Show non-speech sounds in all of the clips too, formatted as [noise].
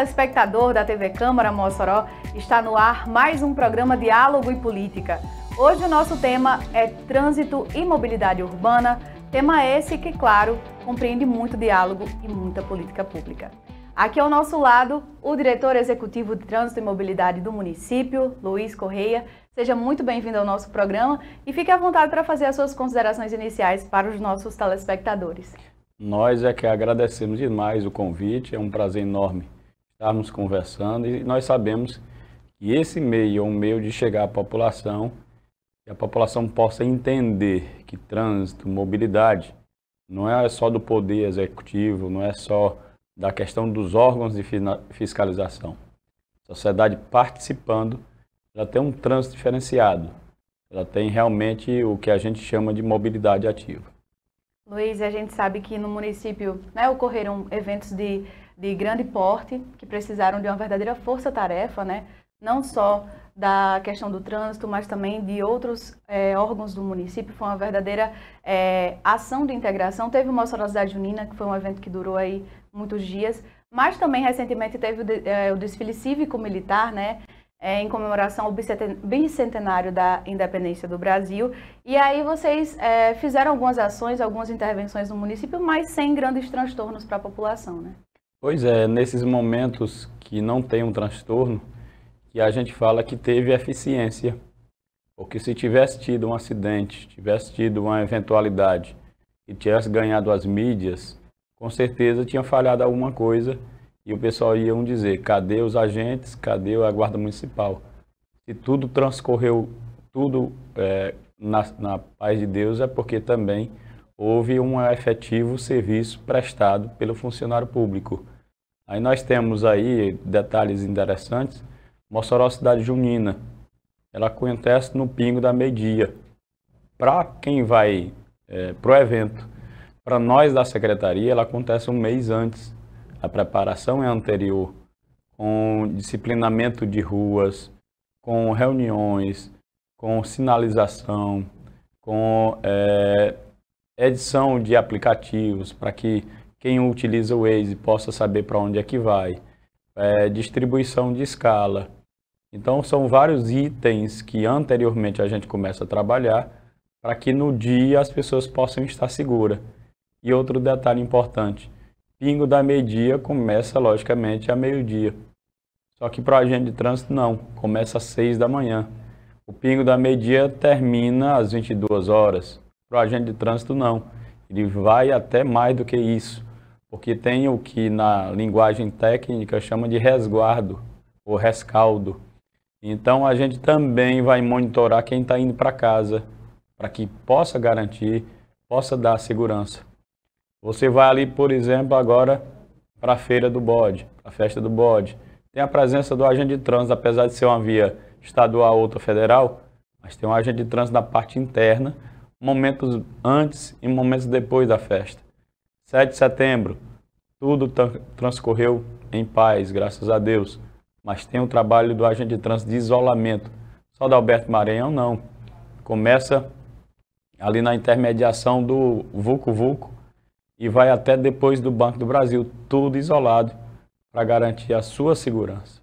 telespectador da TV Câmara Mossoró, está no ar mais um programa Diálogo e Política. Hoje o nosso tema é Trânsito e Mobilidade Urbana, tema esse que, claro, compreende muito diálogo e muita política pública. Aqui ao nosso lado, o diretor executivo de Trânsito e Mobilidade do município, Luiz Correia. Seja muito bem-vindo ao nosso programa e fique à vontade para fazer as suas considerações iniciais para os nossos telespectadores. Nós é que agradecemos demais o convite, é um prazer enorme estarmos tá conversando e nós sabemos que esse meio é um meio de chegar à população, que a população possa entender que trânsito, mobilidade, não é só do poder executivo, não é só da questão dos órgãos de fiscalização. A sociedade participando, ela tem um trânsito diferenciado, ela tem realmente o que a gente chama de mobilidade ativa. Luiz, a gente sabe que no município né, ocorreram eventos de de grande porte, que precisaram de uma verdadeira força-tarefa, né? não só da questão do trânsito, mas também de outros é, órgãos do município. Foi uma verdadeira é, ação de integração. Teve o Mossoró Cidade que foi um evento que durou aí muitos dias, mas também recentemente teve o, eh, o desfile cívico-militar, né? É, em comemoração ao bicentenário da independência do Brasil. E aí vocês é, fizeram algumas ações, algumas intervenções no município, mas sem grandes transtornos para a população, né? Pois é, nesses momentos que não tem um transtorno, que a gente fala que teve eficiência. Porque se tivesse tido um acidente, tivesse tido uma eventualidade e tivesse ganhado as mídias, com certeza tinha falhado alguma coisa e o pessoal ia dizer: cadê os agentes, cadê a Guarda Municipal? Se tudo transcorreu, tudo é, na, na paz de Deus, é porque também houve um efetivo serviço prestado pelo funcionário público. Aí nós temos aí detalhes interessantes. Mossoró Cidade Junina, ela acontece no pingo da meia-dia. Para quem vai é, para o evento, para nós da secretaria, ela acontece um mês antes. A preparação é anterior, com disciplinamento de ruas, com reuniões, com sinalização, com é, edição de aplicativos para que quem utiliza o Waze possa saber para onde é que vai, é, distribuição de escala. Então, são vários itens que anteriormente a gente começa a trabalhar para que no dia as pessoas possam estar seguras. E outro detalhe importante, pingo da meia-dia começa, logicamente, a meio-dia. Só que para o agente de trânsito, não. Começa às 6 da manhã. O pingo da meia-dia termina às 22 horas para o agente de trânsito, não. Ele vai até mais do que isso, porque tem o que na linguagem técnica chama de resguardo ou rescaldo. Então, a gente também vai monitorar quem está indo para casa, para que possa garantir, possa dar segurança. Você vai ali, por exemplo, agora para a feira do bode, a festa do bode. Tem a presença do agente de trânsito, apesar de ser uma via estadual ou outra federal, mas tem um agente de trânsito na parte interna momentos antes e momentos depois da festa. 7 de setembro, tudo transcorreu em paz, graças a Deus, mas tem o trabalho do agente de trânsito de isolamento. Só da Alberto Maranhão, não. Começa ali na intermediação do Vucu Vucu e vai até depois do Banco do Brasil, tudo isolado para garantir a sua segurança.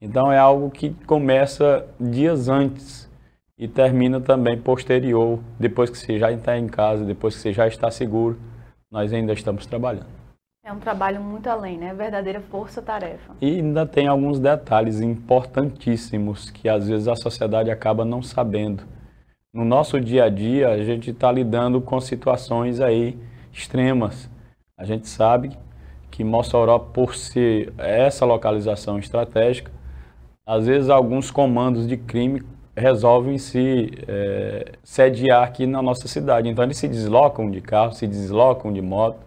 Então é algo que começa dias antes e termina também posterior, depois que você já está em casa, depois que você já está seguro, nós ainda estamos trabalhando. É um trabalho muito além, né? Verdadeira força-tarefa. E ainda tem alguns detalhes importantíssimos que às vezes a sociedade acaba não sabendo. No nosso dia a dia, a gente está lidando com situações aí extremas. A gente sabe que Mossoró, por ser essa localização estratégica, às vezes alguns comandos de crime resolvem se é, sediar aqui na nossa cidade. Então, eles se deslocam de carro, se deslocam de moto.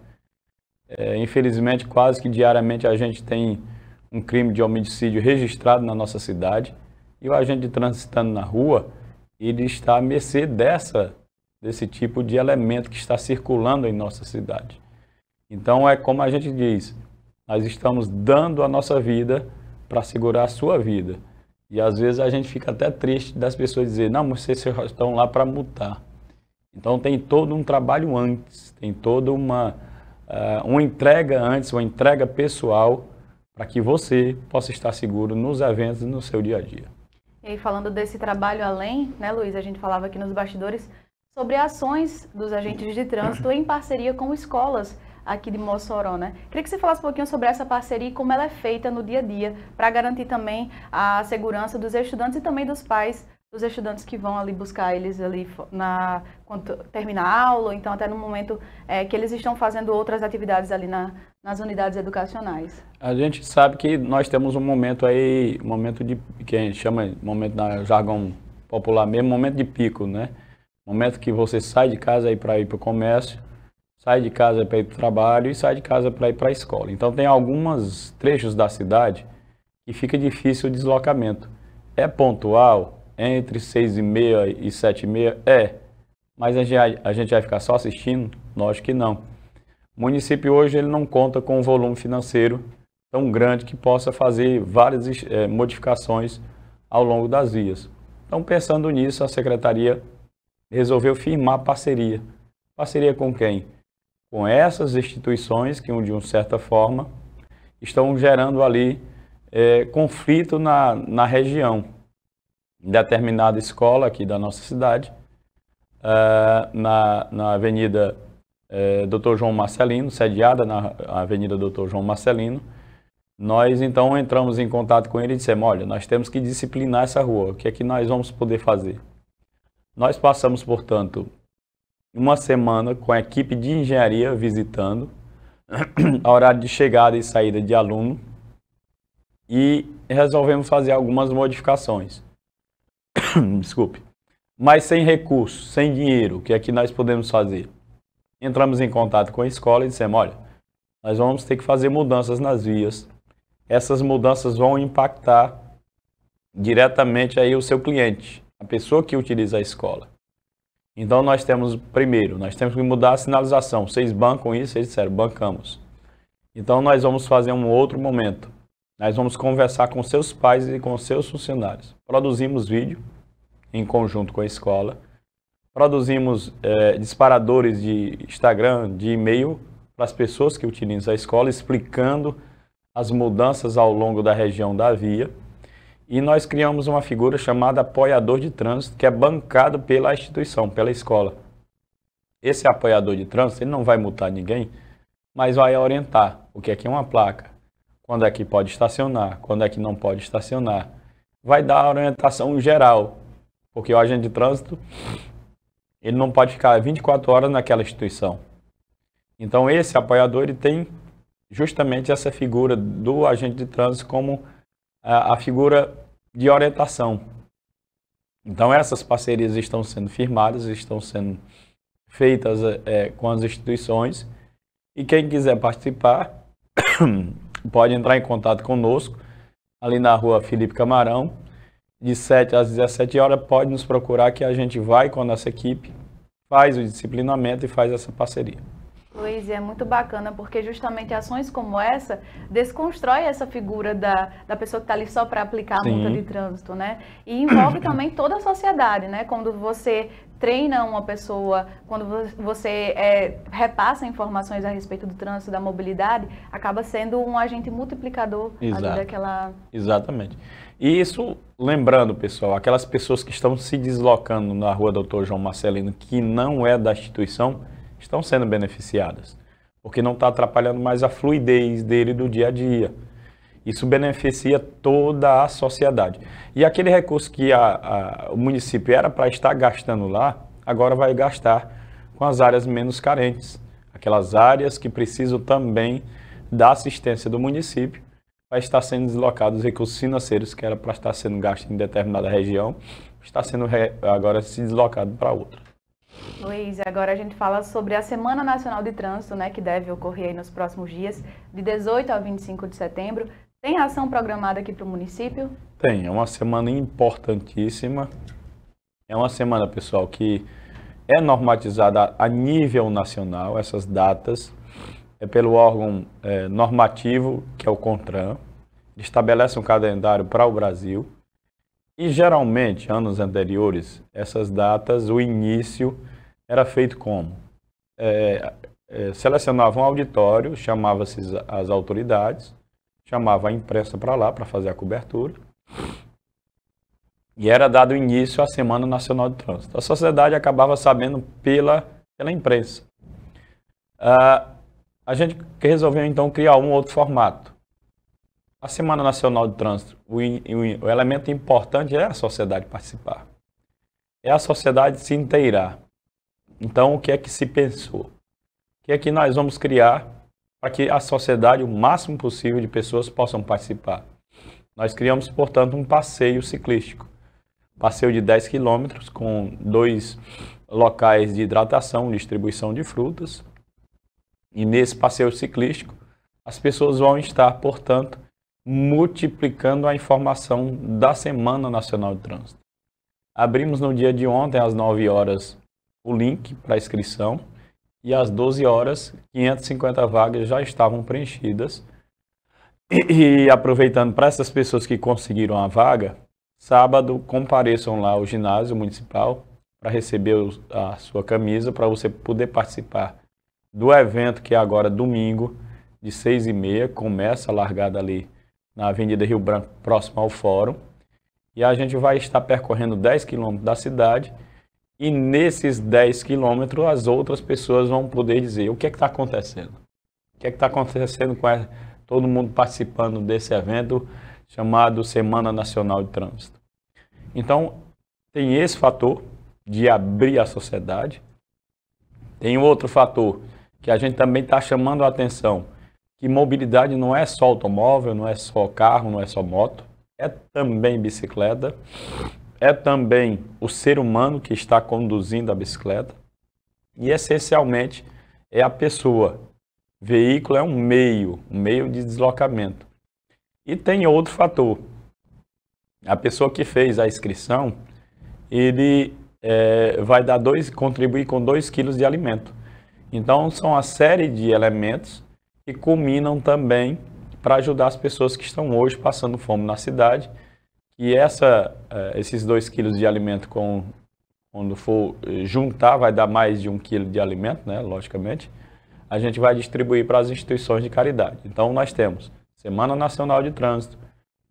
É, infelizmente, quase que diariamente a gente tem um crime de homicídio registrado na nossa cidade e o agente transitando na rua, ele está à mercê dessa, desse tipo de elemento que está circulando em nossa cidade. Então, é como a gente diz, nós estamos dando a nossa vida para segurar a sua vida. E às vezes a gente fica até triste das pessoas dizer, não, vocês estão lá para mutar Então tem todo um trabalho antes, tem toda uma, uh, uma entrega antes, uma entrega pessoal para que você possa estar seguro nos eventos e no seu dia a dia. E aí, falando desse trabalho além, né, Luiz, a gente falava aqui nos bastidores sobre ações dos agentes de trânsito em parceria com escolas aqui de Mossoró, né? Queria que você falasse um pouquinho sobre essa parceria e como ela é feita no dia a dia para garantir também a segurança dos estudantes e também dos pais dos estudantes que vão ali buscar eles ali na quando terminar a aula, ou então até no momento é, que eles estão fazendo outras atividades ali na, nas unidades educacionais. A gente sabe que nós temos um momento aí, um momento de que a gente chama momento na jargão popular mesmo, momento de pico, né? Momento que você sai de casa aí para ir para o comércio sai de casa para ir para o trabalho e sai de casa para ir para a escola. Então tem alguns trechos da cidade que fica difícil o deslocamento. É pontual? Entre 6 e meia e 7 e meia? É. Mas a gente, a gente vai ficar só assistindo? Nós que não. O município hoje ele não conta com um volume financeiro tão grande que possa fazer várias é, modificações ao longo das vias. Então, pensando nisso, a secretaria resolveu firmar parceria. Parceria com quem? com essas instituições que, de uma certa forma, estão gerando ali é, conflito na, na região. Em determinada escola aqui da nossa cidade, uh, na, na Avenida uh, é, Dr. João Marcelino, sediada na Avenida Dr. João Marcelino, nós então entramos em contato com ele e dissemos, olha, nós temos que disciplinar essa rua, o que é que nós vamos poder fazer? Nós passamos, portanto, uma semana com a equipe de engenharia visitando, [clears throat] a horário de chegada e saída de aluno, e resolvemos fazer algumas modificações. [clears throat] Desculpe. Mas sem recursos, sem dinheiro, o que é que nós podemos fazer? Entramos em contato com a escola e dissemos, olha, nós vamos ter que fazer mudanças nas vias. Essas mudanças vão impactar diretamente aí o seu cliente, a pessoa que utiliza a escola. Então nós temos, primeiro, nós temos que mudar a sinalização. Vocês bancam isso? Vocês disseram, bancamos. Então nós vamos fazer um outro momento. Nós vamos conversar com seus pais e com seus funcionários. Produzimos vídeo em conjunto com a escola. Produzimos é, disparadores de Instagram, de e-mail para as pessoas que utilizam a escola, explicando as mudanças ao longo da região da via e nós criamos uma figura chamada apoiador de trânsito, que é bancado pela instituição, pela escola. Esse apoiador de trânsito, ele não vai multar ninguém, mas vai orientar o que é que é uma placa, quando é que pode estacionar, quando é que não pode estacionar. Vai dar a orientação geral, porque o agente de trânsito, ele não pode ficar 24 horas naquela instituição. Então esse apoiador, ele tem justamente essa figura do agente de trânsito como a, ah, a figura de orientação. Então, essas parcerias estão sendo firmadas, estão sendo feitas é, com as instituições. E quem quiser participar, [coughs] pode entrar em contato conosco, ali na rua Felipe Camarão, de 7 às 17 horas. Pode nos procurar que a gente vai com a nossa equipe, faz o disciplinamento e faz essa parceria. Luiz, é muito bacana porque justamente ações como essa desconstrói essa figura da, da pessoa que está ali só para aplicar a multa de trânsito, né? E envolve [clears throat] também toda a sociedade, né? Quando você treina uma pessoa, quando você é, repassa informações a respeito do trânsito, da mobilidade, acaba sendo um agente multiplicador Exato. daquela... Exatamente. E isso, lembrando, pessoal, aquelas pessoas que estão se deslocando na rua Doutor João Marcelino, que não é da instituição estão sendo beneficiadas, porque não está atrapalhando mais a fluidez dele do dia a dia. Isso beneficia toda a sociedade. E aquele recurso que a, a, o município era para estar gastando lá, agora vai gastar com as áreas menos carentes, aquelas áreas que precisam também da assistência do município, vai estar sendo deslocados os recursos financeiros que era para estar sendo gasto em determinada região, está sendo agora se deslocado para outra. Luiz, agora a gente fala sobre a Semana Nacional de Trânsito, né, que deve ocorrer nos próximos dias, de 18 a 25 de setembro. Tem ação programada aqui para o município? Tem, é uma semana importantíssima. É uma semana, pessoal, que é normatizada a nível nacional, essas datas, é pelo órgão é, normativo, que é o CONTRAN. estabelece um calendário para o Brasil. E geralmente, anos anteriores, essas datas, o início era feito como? É, é, selecionava um auditório, chamava-se as autoridades, chamava a imprensa para lá para fazer a cobertura. E era dado início à Semana Nacional de Trânsito. A sociedade acabava sabendo pela, pela imprensa. Ah, a gente resolveu então criar um outro formato a Semana Nacional de Trânsito, o, o, o elemento importante é a sociedade participar. É a sociedade se inteirar. Então, o que é que se pensou? O que é que nós vamos criar para que a sociedade, o máximo possível de pessoas, possam participar? Nós criamos, portanto, um passeio ciclístico. Passeio de 10 quilômetros com dois locais de hidratação, distribuição de frutas. E nesse passeio ciclístico, as pessoas vão estar, portanto, multiplicando a informação da Semana Nacional de Trânsito. Abrimos no dia de ontem, às 9 horas, o link para inscrição e às 12 horas, 550 vagas já estavam preenchidas. E, e aproveitando para essas pessoas que conseguiram a vaga, sábado compareçam lá ao ginásio municipal para receber a sua camisa, para você poder participar do evento que é agora domingo, de 6 e meia, começa a largada ali na Avenida Rio Branco, próximo ao Fórum. E a gente vai estar percorrendo 10 quilômetros da cidade. E nesses 10 quilômetros, as outras pessoas vão poder dizer o que é está acontecendo. O que é está acontecendo com a, todo mundo participando desse evento chamado Semana Nacional de Trânsito. Então, tem esse fator de abrir a sociedade. Tem outro fator que a gente também está chamando a atenção, que mobilidade não é só automóvel, não é só carro, não é só moto, é também bicicleta, é também o ser humano que está conduzindo a bicicleta e essencialmente é a pessoa. Veículo é um meio, um meio de deslocamento. E tem outro fator. A pessoa que fez a inscrição, ele é, vai dar dois, contribuir com 2 quilos de alimento. Então, são uma série de elementos que culminam também para ajudar as pessoas que estão hoje passando fome na cidade. E essa, eh, esses dois quilos de alimento, com, quando for eh, juntar, vai dar mais de um quilo de alimento, né, logicamente. A gente vai distribuir para as instituições de caridade. Então, nós temos Semana Nacional de Trânsito,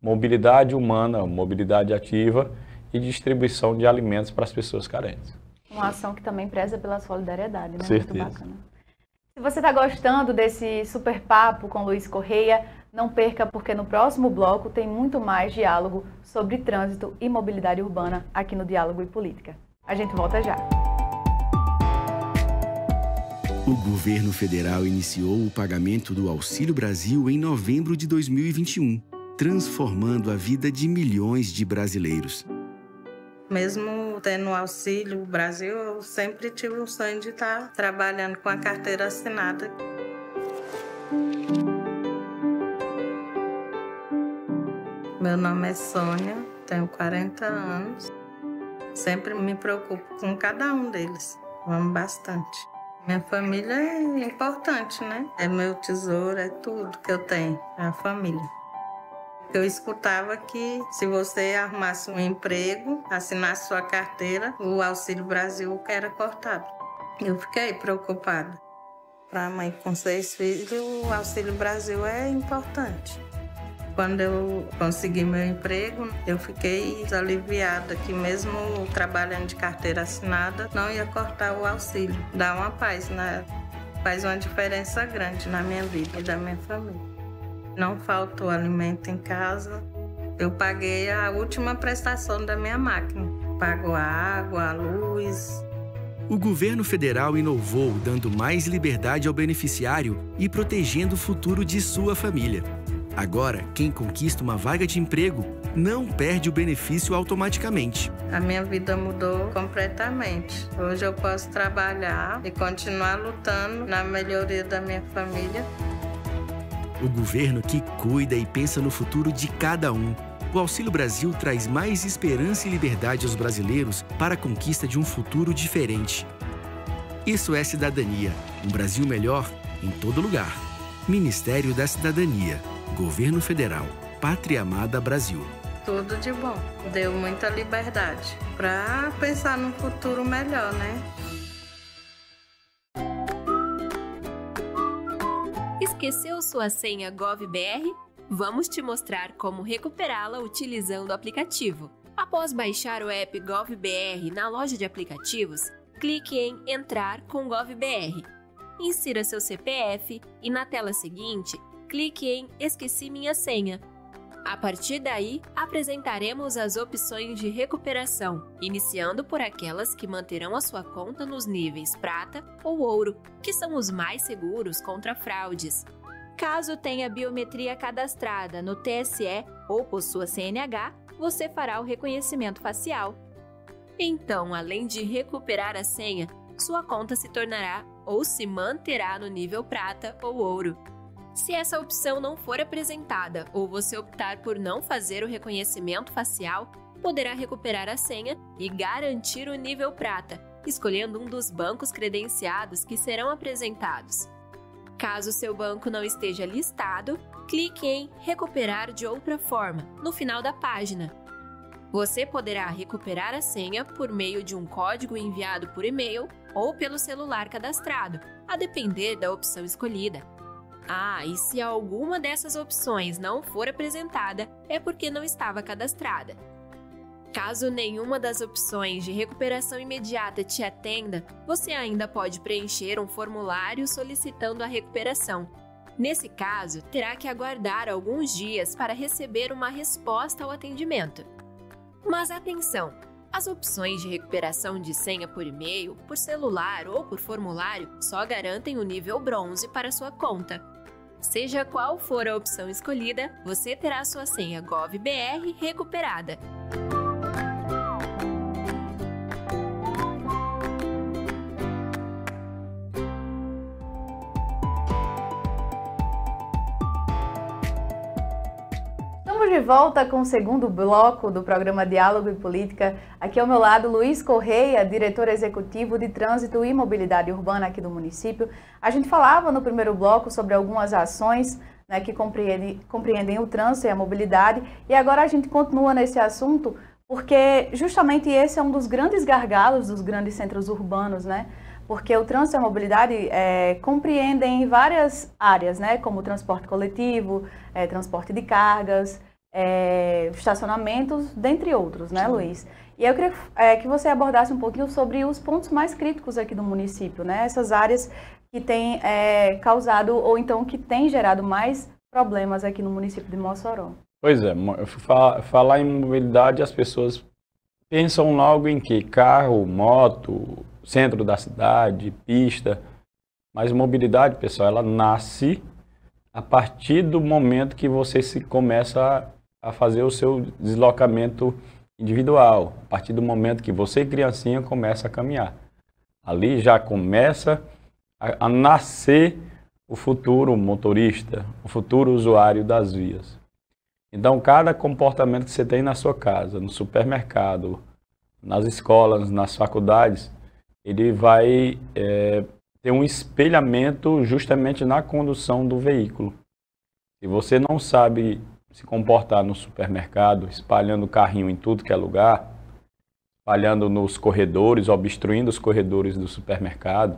mobilidade humana, mobilidade ativa e distribuição de alimentos para as pessoas carentes. Uma ação que também preza pela solidariedade, né? Certeza. Muito bacana. Se você está gostando desse super papo com Luiz Correia, não perca, porque no próximo bloco tem muito mais diálogo sobre trânsito e mobilidade urbana aqui no Diálogo e Política. A gente volta já. O governo federal iniciou o pagamento do Auxílio Brasil em novembro de 2021, transformando a vida de milhões de brasileiros. Mesmo tendo o auxílio Brasil, eu sempre tive o sonho de estar trabalhando com a carteira assinada. Meu nome é Sônia, tenho 40 anos. Sempre me preocupo com cada um deles, amo bastante. Minha família é importante, né? É meu tesouro, é tudo que eu tenho, é a família. Eu escutava que se você arrumasse um emprego, assinasse sua carteira, o Auxílio Brasil era cortado. Eu fiquei preocupada. Para a mãe com seis filhos, o Auxílio Brasil é importante. Quando eu consegui meu emprego, eu fiquei aliviada que mesmo trabalhando de carteira assinada, não ia cortar o auxílio. Dá uma paz, né? Faz uma diferença grande na minha vida e da minha família. Não faltou alimento em casa. Eu paguei a última prestação da minha máquina. Pago a água, a luz. O governo federal inovou, dando mais liberdade ao beneficiário e protegendo o futuro de sua família. Agora, quem conquista uma vaga de emprego não perde o benefício automaticamente. A minha vida mudou completamente. Hoje eu posso trabalhar e continuar lutando na melhoria da minha família. O governo que cuida e pensa no futuro de cada um. O Auxílio Brasil traz mais esperança e liberdade aos brasileiros para a conquista de um futuro diferente. Isso é cidadania. Um Brasil melhor em todo lugar. Ministério da Cidadania. Governo Federal. Pátria Amada Brasil. Tudo de bom. Deu muita liberdade para pensar num futuro melhor, né? sua senha GovBR? Vamos te mostrar como recuperá-la utilizando o aplicativo. Após baixar o app GovBR na loja de aplicativos, clique em Entrar com GovBR. Insira seu CPF e na tela seguinte, clique em Esqueci minha senha. A partir daí, apresentaremos as opções de recuperação, iniciando por aquelas que manterão a sua conta nos níveis prata ou ouro, que são os mais seguros contra fraudes. Caso tenha biometria cadastrada no TSE ou possua CNH, você fará o reconhecimento facial. Então, além de recuperar a senha, sua conta se tornará ou se manterá no nível prata ou ouro. Se essa opção não for apresentada ou você optar por não fazer o reconhecimento facial, poderá recuperar a senha e garantir o nível prata, escolhendo um dos bancos credenciados que serão apresentados. Caso seu banco não esteja listado, clique em Recuperar de outra forma no final da página. Você poderá recuperar a senha por meio de um código enviado por e-mail ou pelo celular cadastrado, a depender da opção escolhida. Ah, e se alguma dessas opções não for apresentada, é porque não estava cadastrada. Caso nenhuma das opções de recuperação imediata te atenda, você ainda pode preencher um formulário solicitando a recuperação. Nesse caso, terá que aguardar alguns dias para receber uma resposta ao atendimento. Mas atenção! As opções de recuperação de senha por e-mail, por celular ou por formulário só garantem o nível bronze para sua conta. Seja qual for a opção escolhida, você terá sua senha GovBR recuperada. volta com o segundo bloco do programa Diálogo e Política. Aqui ao meu lado, Luiz Correia, diretor executivo de Trânsito e Mobilidade Urbana aqui do município. A gente falava no primeiro bloco sobre algumas ações né, que compreendem, compreendem o trânsito e a mobilidade. E agora a gente continua nesse assunto porque justamente esse é um dos grandes gargalos dos grandes centros urbanos, né? porque o trânsito e a mobilidade é, compreendem várias áreas, né, como transporte coletivo, é, transporte de cargas, é, estacionamentos, dentre outros, né, Sim. Luiz? E eu queria é, que você abordasse um pouquinho sobre os pontos mais críticos aqui do município, né? Essas áreas que têm é, causado ou então que têm gerado mais problemas aqui no município de Mossoró. Pois é, falar em mobilidade, as pessoas pensam logo em que? Carro, moto, centro da cidade, pista. Mas mobilidade, pessoal, ela nasce a partir do momento que você se começa a fazer o seu deslocamento individual. A partir do momento que você, criancinha, começa a caminhar. Ali já começa a, a nascer o futuro motorista, o futuro usuário das vias. Então, cada comportamento que você tem na sua casa, no supermercado, nas escolas, nas faculdades, ele vai é, ter um espelhamento justamente na condução do veículo. Se você não sabe se comportar no supermercado, espalhando carrinho em tudo que é lugar, espalhando nos corredores, obstruindo os corredores do supermercado,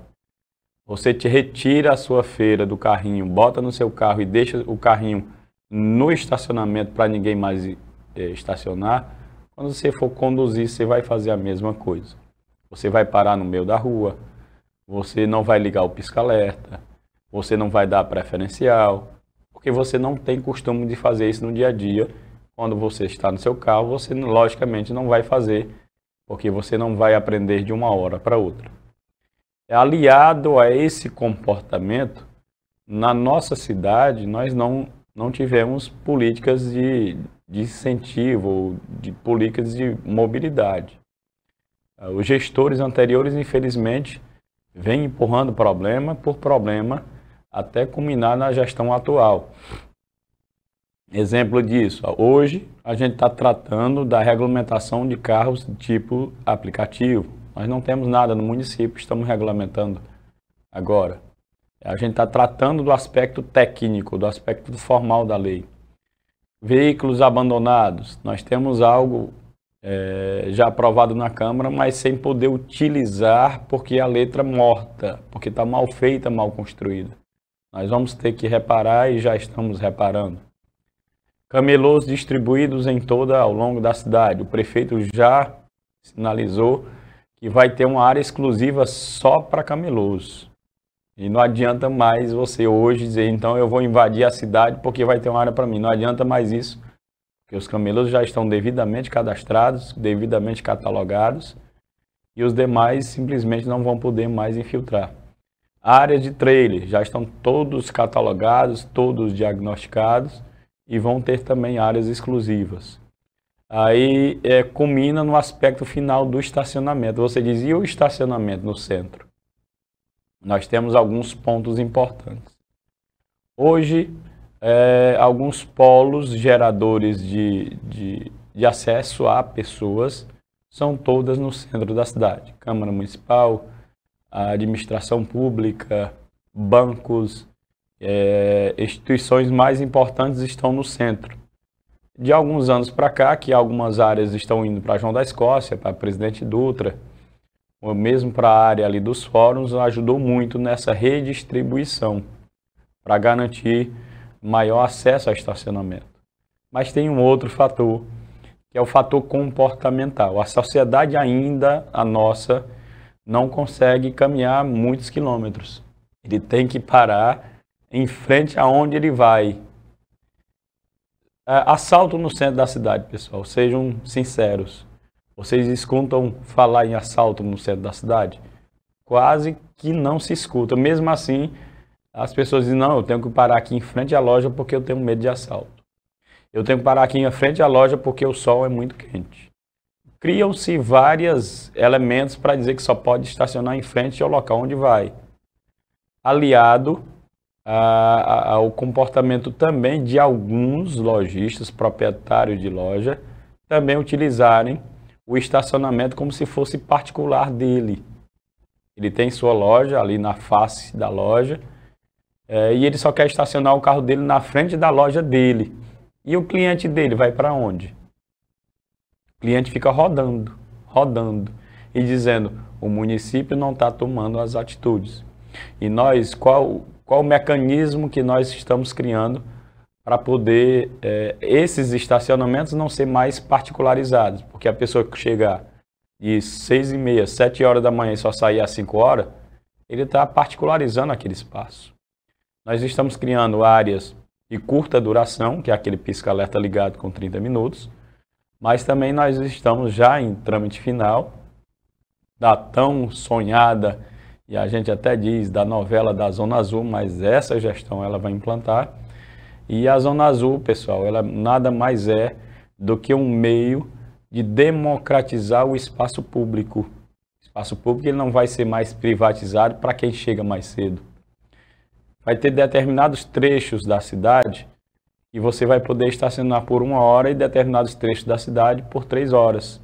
você te retira a sua feira do carrinho, bota no seu carro e deixa o carrinho no estacionamento para ninguém mais eh, estacionar, quando você for conduzir, você vai fazer a mesma coisa. Você vai parar no meio da rua, você não vai ligar o pisca-alerta, você não vai dar preferencial, porque você não tem costume de fazer isso no dia a dia. Quando você está no seu carro, você logicamente não vai fazer, porque você não vai aprender de uma hora para outra. É aliado a esse comportamento, na nossa cidade nós não, não tivemos políticas de, de incentivo, de políticas de mobilidade. Ah, os gestores anteriores, infelizmente, vêm empurrando problema por problema até culminar na gestão atual. Exemplo disso, hoje a gente está tratando da regulamentação de carros de tipo aplicativo. Nós não temos nada no município, estamos regulamentando agora. A gente está tratando do aspecto técnico, do aspecto formal da lei. Veículos abandonados, nós temos algo é, já aprovado na Câmara, mas sem poder utilizar porque a letra morta, porque está mal feita, mal construída. Nós vamos ter que reparar e já estamos reparando. Camelôs distribuídos em toda ao longo da cidade. O prefeito já sinalizou que vai ter uma área exclusiva só para camelôs. E não adianta mais você hoje dizer, então eu vou invadir a cidade porque vai ter uma área para mim. Não adianta mais isso, porque os camelos já estão devidamente cadastrados, devidamente catalogados, e os demais simplesmente não vão poder mais infiltrar áreas área de trailer, já estão todos catalogados, todos diagnosticados e vão ter também áreas exclusivas. Aí é, culmina no aspecto final do estacionamento. Você dizia o estacionamento no centro? Nós temos alguns pontos importantes. Hoje, é, alguns polos geradores de, de, de acesso a pessoas são todas no centro da cidade. Câmara Municipal, a administração pública, bancos, é, instituições mais importantes estão no centro. De alguns anos para cá, que algumas áreas estão indo para João da Escócia, para Presidente Dutra, ou mesmo para a área ali dos fóruns, ajudou muito nessa redistribuição para garantir maior acesso a estacionamento. Mas tem um outro fator, que é o fator comportamental. A sociedade ainda, a nossa, não consegue caminhar muitos quilômetros. Ele tem que parar em frente aonde ele vai. É, assalto no centro da cidade, pessoal, sejam sinceros. Vocês escutam falar em assalto no centro da cidade? Quase que não se escuta. Mesmo assim, as pessoas dizem: não, eu tenho que parar aqui em frente à loja porque eu tenho medo de assalto. Eu tenho que parar aqui em frente à loja porque o sol é muito quente criam-se vários elementos para dizer que só pode estacionar em frente ao local onde vai. Aliado a, a, ao comportamento também de alguns lojistas, proprietários de loja, também utilizarem o estacionamento como se fosse particular dele. Ele tem sua loja ali na face da loja é, e ele só quer estacionar o carro dele na frente da loja dele. E o cliente dele vai para onde? cliente fica rodando, rodando e dizendo: o município não está tomando as atitudes. E nós, qual, qual o mecanismo que nós estamos criando para poder é, esses estacionamentos não ser mais particularizados? Porque a pessoa que chegar de seis e meia, sete horas da manhã e só sair às cinco horas, ele está particularizando aquele espaço. Nós estamos criando áreas de curta duração, que é aquele pisca-alerta ligado com 30 minutos, mas também nós estamos já em trâmite final da tão sonhada, e a gente até diz, da novela da Zona Azul, mas essa gestão ela vai implantar. E a Zona Azul, pessoal, ela nada mais é do que um meio de democratizar o espaço público. O espaço público ele não vai ser mais privatizado para quem chega mais cedo. Vai ter determinados trechos da cidade e você vai poder estacionar por uma hora e determinados trechos da cidade por três horas.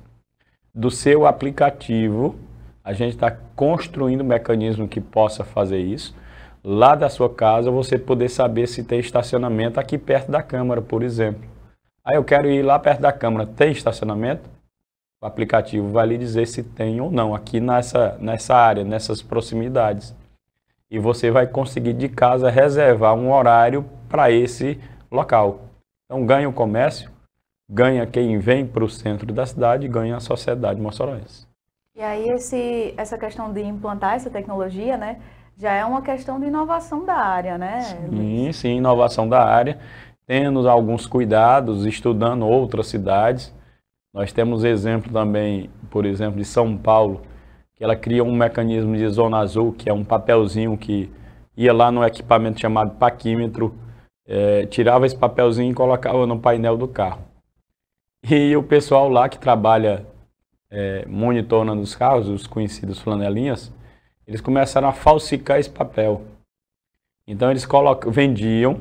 Do seu aplicativo, a gente está construindo um mecanismo que possa fazer isso. Lá da sua casa, você poder saber se tem estacionamento aqui perto da Câmara, por exemplo. Aí ah, eu quero ir lá perto da Câmara, tem estacionamento? O aplicativo vai lhe dizer se tem ou não, aqui nessa, nessa área, nessas proximidades. E você vai conseguir de casa reservar um horário para esse local. Então ganha o comércio, ganha quem vem para o centro da cidade, ganha a sociedade moçoroense. E aí esse, essa questão de implantar essa tecnologia, né, já é uma questão de inovação da área, né? Luiz? Sim, sim, inovação da área, tendo alguns cuidados, estudando outras cidades. Nós temos exemplo também, por exemplo, de São Paulo, que ela cria um mecanismo de zona azul, que é um papelzinho que ia lá no equipamento chamado paquímetro, é, tirava esse papelzinho e colocava no painel do carro. E o pessoal lá que trabalha é, eh, monitorando né, os carros, os conhecidos flanelinhas, eles começaram a falsificar esse papel. Então eles colocam, vendiam,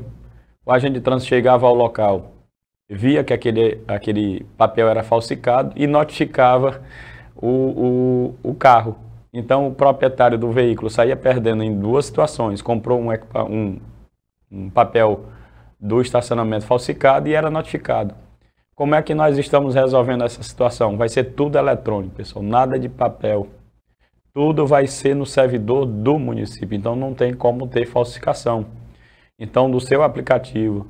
o agente de trânsito chegava ao local, via que aquele, aquele papel era falsificado e notificava o, o, o carro. Então o proprietário do veículo saía perdendo em duas situações, comprou um, um, um papel do estacionamento falsificado e era notificado. Como é que nós estamos resolvendo essa situação? Vai ser tudo eletrônico, pessoal, nada de papel. Tudo vai ser no servidor do município, então não tem como ter falsificação. Então, no seu aplicativo,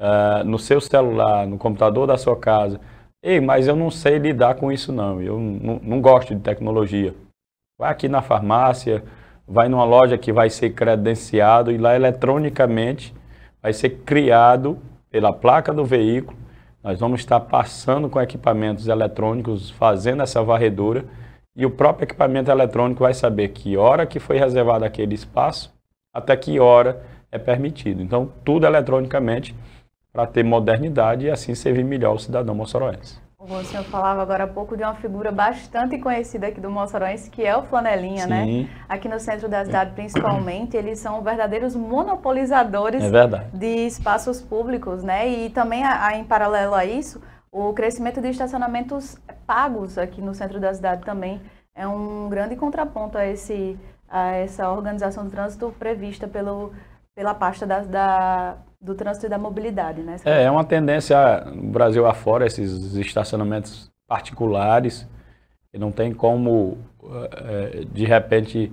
uh, no seu celular, no computador da sua casa, Ei, mas eu não sei lidar com isso não, eu não, não gosto de tecnologia. Vai aqui na farmácia, vai numa loja que vai ser credenciado e lá eletronicamente vai ser criado pela placa do veículo. Nós vamos estar passando com equipamentos eletrônicos, fazendo essa varredura e o próprio equipamento eletrônico vai saber que hora que foi reservado aquele espaço, até que hora é permitido. Então, tudo eletronicamente para ter modernidade e assim servir melhor o cidadão moçoroense. O senhor falava agora há pouco de uma figura bastante conhecida aqui do Moçorões, que é o Flanelinha, né? Sim. né? Aqui no centro da cidade, principalmente, eles são verdadeiros monopolizadores é de espaços públicos, né? E também, em paralelo a isso, o crescimento de estacionamentos pagos aqui no centro da cidade também é um grande contraponto a, esse, a essa organização do trânsito prevista pelo, pela pasta da, da do trânsito e da mobilidade, né? É, é uma tendência no Brasil afora, esses estacionamentos particulares, que não tem como, eh, eh, de repente,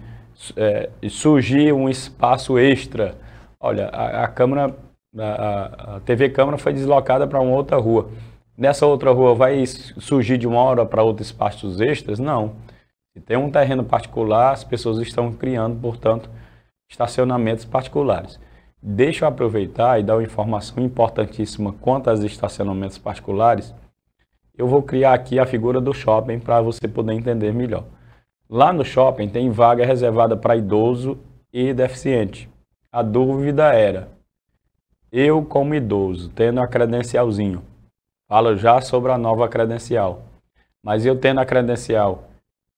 eh, surgir um espaço extra. Olha, a, a Câmara, a, a TV Câmara foi deslocada para uma outra rua. Nessa outra rua vai surgir de uma hora para outra espaços extras? Não. Se tem um terreno particular, as pessoas estão criando, portanto, estacionamentos particulares. Deixa eu aproveitar e dar uma informação importantíssima quanto aos estacionamentos particulares. Eu vou criar aqui a figura do shopping para você poder entender melhor. Lá no shopping tem vaga reservada para idoso e deficiente. A dúvida era, eu como idoso, tendo a credencialzinho, falo já sobre a nova credencial, mas eu tendo a credencial,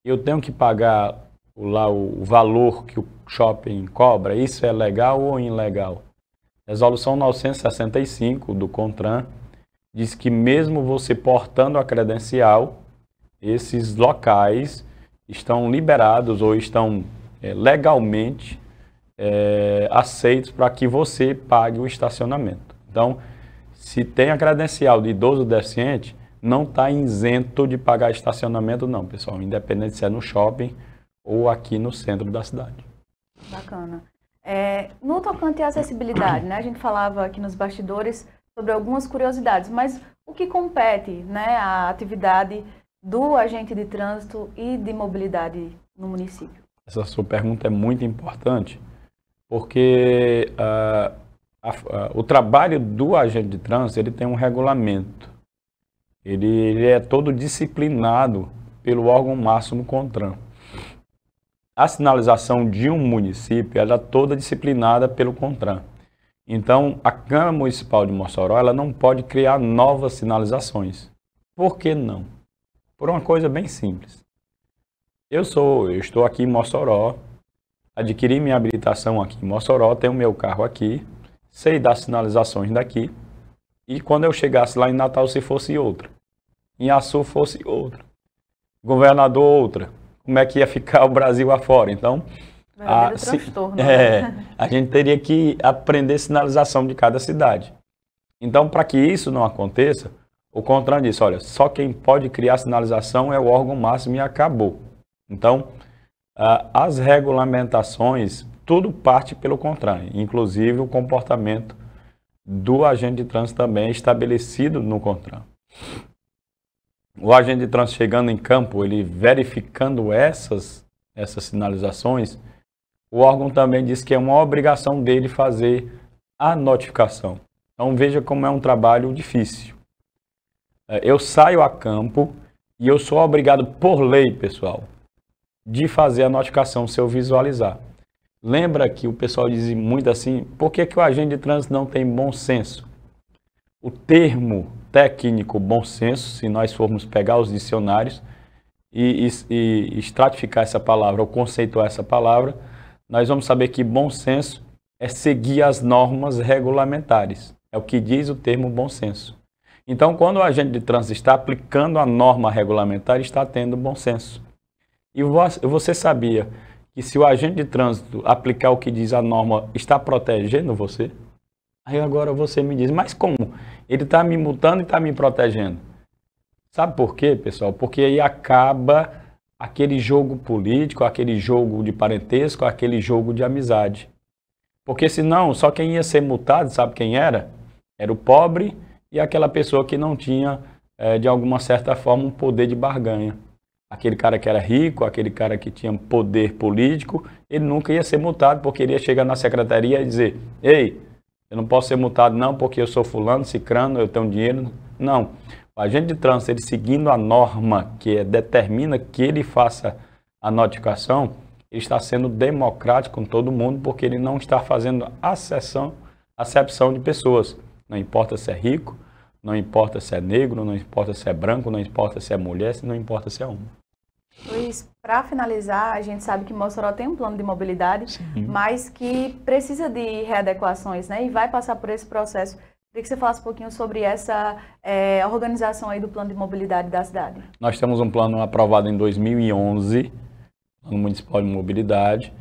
eu tenho que pagar lá o valor que o shopping cobra, isso é legal ou ilegal? Resolução 965 do CONTRAN diz que mesmo você portando a credencial, esses locais estão liberados ou estão é, legalmente é, aceitos para que você pague o estacionamento. Então, se tem a credencial de idoso deficiente, não está isento de pagar estacionamento não, pessoal, independente se é no shopping ou aqui no centro da cidade. Bacana. É, no tocante à acessibilidade, né, a gente falava aqui nos bastidores sobre algumas curiosidades, mas o que compete né, à atividade do agente de trânsito e de mobilidade no município? Essa sua pergunta é muito importante, porque uh, a, a, ah, o trabalho do agente de trânsito ele tem um regulamento. Ele, ele é todo disciplinado pelo órgão máximo CONTRAN. A sinalização de um município ela é toda disciplinada pelo CONTRAN. Então, a Câmara Municipal de Mossoró ela não pode criar novas sinalizações. Por que não? Por uma coisa bem simples. Eu sou, eu estou aqui em Mossoró, adquiri minha habilitação aqui em Mossoró, tenho meu carro aqui, sei das sinalizações daqui, e quando eu chegasse lá em Natal, se fosse outra, em Açu fosse outra, governador outra, como é que ia ficar o Brasil afora. Então, a, se, né? [laughs] é, a gente teria que aprender sinalização de cada cidade. Então, para que isso não aconteça, o Contran disse, olha, só quem pode criar sinalização é o órgão máximo e acabou. Então, as regulamentações, tudo parte pelo Contran, inclusive o comportamento do agente de trânsito também é estabelecido no CONTRAN o agente de trânsito chegando em campo, ele verificando essas, essas sinalizações, o órgão também diz que é uma obrigação dele fazer a notificação. Então veja como é um trabalho difícil. É, eu saio a campo e eu sou obrigado por lei, pessoal, de fazer a notificação se eu visualizar. Lembra que o pessoal diz muito assim, por que, que o agente de trânsito não tem bom senso? O termo técnico bom senso, se nós formos pegar os dicionários e, e, e estratificar essa palavra ou conceituar essa palavra, nós vamos saber que bom senso é seguir as normas regulamentares. É o que diz o termo bom senso. Então, quando o agente de trânsito está aplicando a norma regulamentar, está tendo bom senso. E você sabia que se o agente de trânsito aplicar o que diz a norma, está protegendo você? Aí agora você me diz, mas como? Ele está me multando e está me protegendo. Sabe por quê, pessoal? Porque aí acaba aquele jogo político, aquele jogo de parentesco, aquele jogo de amizade. Porque senão, só quem ia ser multado, sabe quem era? Era o pobre e aquela pessoa que não tinha, é, de alguma certa forma, um poder de barganha. Aquele cara que era rico, aquele cara que tinha poder político, ele nunca ia ser multado, porque ele ia chegar na secretaria e dizer: Ei, eu não posso ser multado, não, porque eu sou fulano, cicrano, eu tenho dinheiro. Não. O agente de trânsito, ele seguindo a norma que é, determina que ele faça a notificação, ele está sendo democrático com todo mundo, porque ele não está fazendo acessão, acepção de pessoas. Não importa se é rico, não importa se é negro, não importa se é branco, não importa se é mulher, não importa se é homem. Luiz, para finalizar, a gente sabe que Mossoró tem um plano de mobilidade, Sim. mas que precisa de readequações, né? E vai passar por esse processo. Queria que você falasse um pouquinho sobre essa é, organização aí do plano de mobilidade da cidade. Nós temos um plano aprovado em 2011, Plano Municipal de Mobilidade.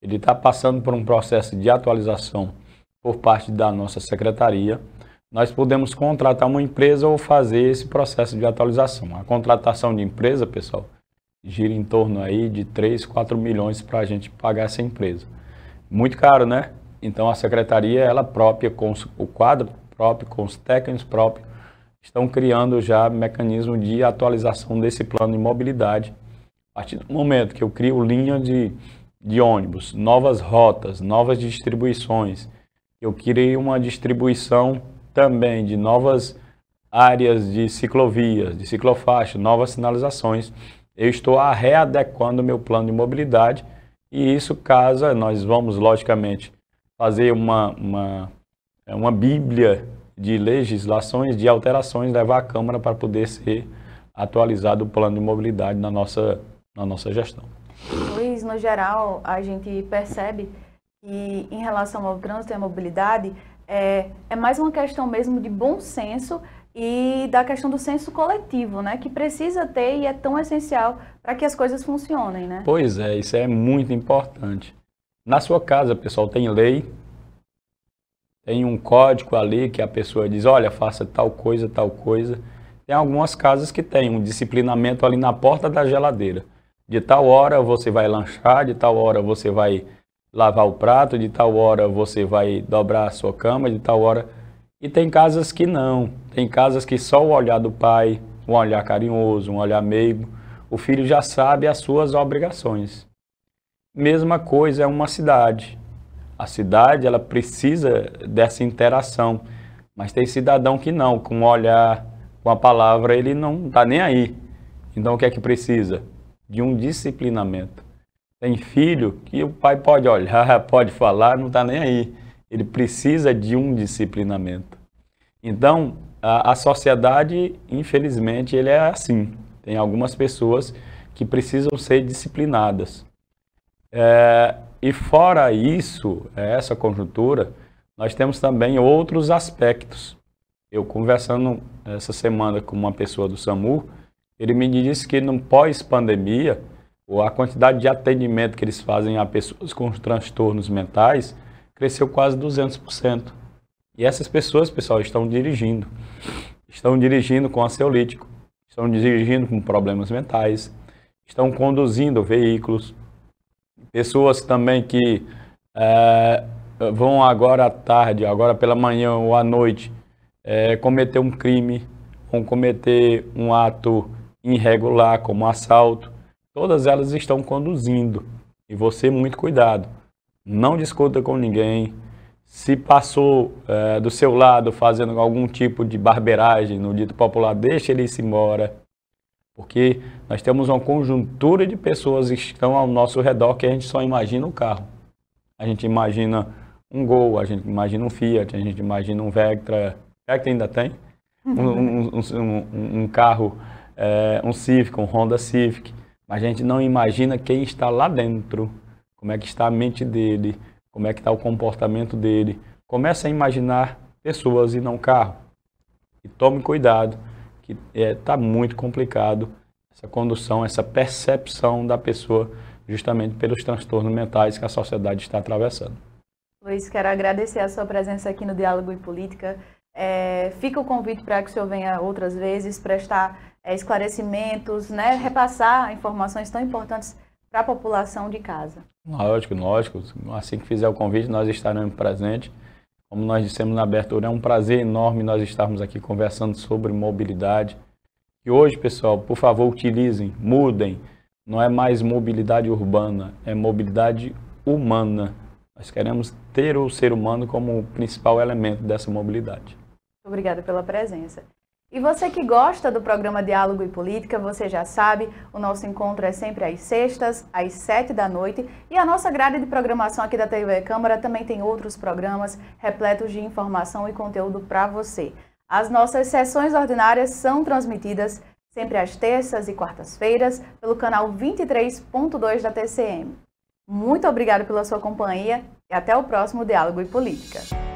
Ele está passando por um processo de atualização por parte da nossa secretaria. Nós podemos contratar uma empresa ou fazer esse processo de atualização. A contratação de empresa, pessoal, gira em torno aí de 3, 4 milhões para a gente pagar essa empresa. Muito caro, né? Então a secretaria, ela própria, com o quadro próprio, com os técnicos próprios, estão criando já mecanismo de atualização desse plano de mobilidade. A partir do momento que eu crio linha de, de ônibus, novas rotas, novas distribuições, eu criei uma distribuição também de novas áreas de ciclovias, de ciclofaixa, novas sinalizações eu estou a readequando meu plano de mobilidade e isso casa, nós vamos logicamente fazer uma, uma, é uma bíblia de legislações, de alterações, levar à Câmara para poder ser atualizado o plano de mobilidade na nossa, na nossa gestão. Luiz, no geral, a gente percebe que em relação ao trânsito e à mobilidade, é, é mais uma questão mesmo de bom senso e da questão do senso coletivo, né, que precisa ter e é tão essencial para que as coisas funcionem, né? Pois é, isso é muito importante. Na sua casa, pessoal, tem lei, tem um código ali que a pessoa diz, olha, faça tal coisa, tal coisa. Tem algumas casas que tem um disciplinamento ali na porta da geladeira. De tal hora você vai lanchar, de tal hora você vai lavar o prato, de tal hora você vai dobrar a sua cama, de tal hora e tem casas que não. Tem casas que só o olhar do pai, um olhar carinhoso, um olhar meigo, o filho já sabe as suas obrigações. Mesma coisa é uma cidade. A cidade, ela precisa dessa interação. Mas tem cidadão que não, com um olhar, com a palavra, ele não está nem aí. Então o que é que precisa? De um disciplinamento. Tem filho que o pai pode olhar, [laughs] pode falar, não está nem aí ele precisa de um disciplinamento. Então, a, a sociedade, infelizmente, ele é assim. Tem algumas pessoas que precisam ser disciplinadas. É, e fora isso, é, essa conjuntura, nós temos também outros aspectos. Eu conversando essa semana com uma pessoa do SAMU, ele me disse que no pós-pandemia, a quantidade de atendimento que eles fazem a pessoas com transtornos mentais cresceu quase 200%. E essas pessoas, pessoal, estão dirigindo. Estão dirigindo com ansiolítico, estão dirigindo com problemas mentais, estão conduzindo veículos. Pessoas também que é, vão agora à tarde, agora pela manhã ou à noite, é, cometer um crime, vão cometer um ato irregular, como um assalto. Todas elas estão conduzindo. E você, muito cuidado não discuta com ninguém. Se passou é, do seu lado fazendo algum tipo de barbeiragem, no dito popular, deixa ele ir embora. Porque nós temos uma conjuntura de pessoas que estão ao nosso redor que a gente só imagina o carro. A gente imagina um Gol, a gente imagina um Fiat, a gente imagina um Vectra. Vectra ainda tem? [laughs] Um, um, um, um carro, é, um Civic, um Honda Civic. Mas a gente não imagina quem está lá dentro como é que está a mente dele, como é que está o comportamento dele. Comece a imaginar pessoas e não carro. E tome cuidado, que está é, tá muito complicado essa condução, essa percepção da pessoa justamente pelos transtornos mentais que a sociedade está atravessando. Luiz, quero agradecer a sua presença aqui no Diálogo em Política. É, fica o convite para que o senhor venha outras vezes prestar é, esclarecimentos, né, repassar informações tão importantes para a população de casa. Lógico, lógico. Assim que fizer o convite, nós estaremos presentes. Como nós dissemos na abertura, é um prazer enorme nós estarmos aqui conversando sobre mobilidade. E hoje, pessoal, por favor, utilizem, mudem. Não é mais mobilidade urbana, é mobilidade humana. Nós queremos ter o ser humano como o principal elemento dessa mobilidade. Obrigada pela presença. E você que gosta do programa Diálogo e Política, você já sabe, o nosso encontro é sempre às sextas, às sete da noite, e a nossa grade de programação aqui da TV Câmara também tem outros programas repletos de informação e conteúdo para você. As nossas sessões ordinárias são transmitidas sempre às terças e quartas-feiras pelo canal 23.2 da TCM. Muito obrigado pela sua companhia e até o próximo Diálogo e Política.